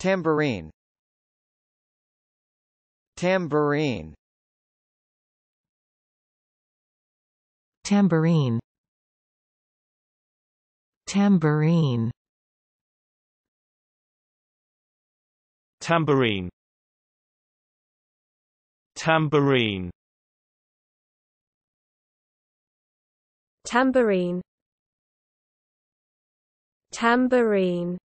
Tambourine Tambourine Tambourine Tambourine Tambourine Tambourine Tambourine Tambourine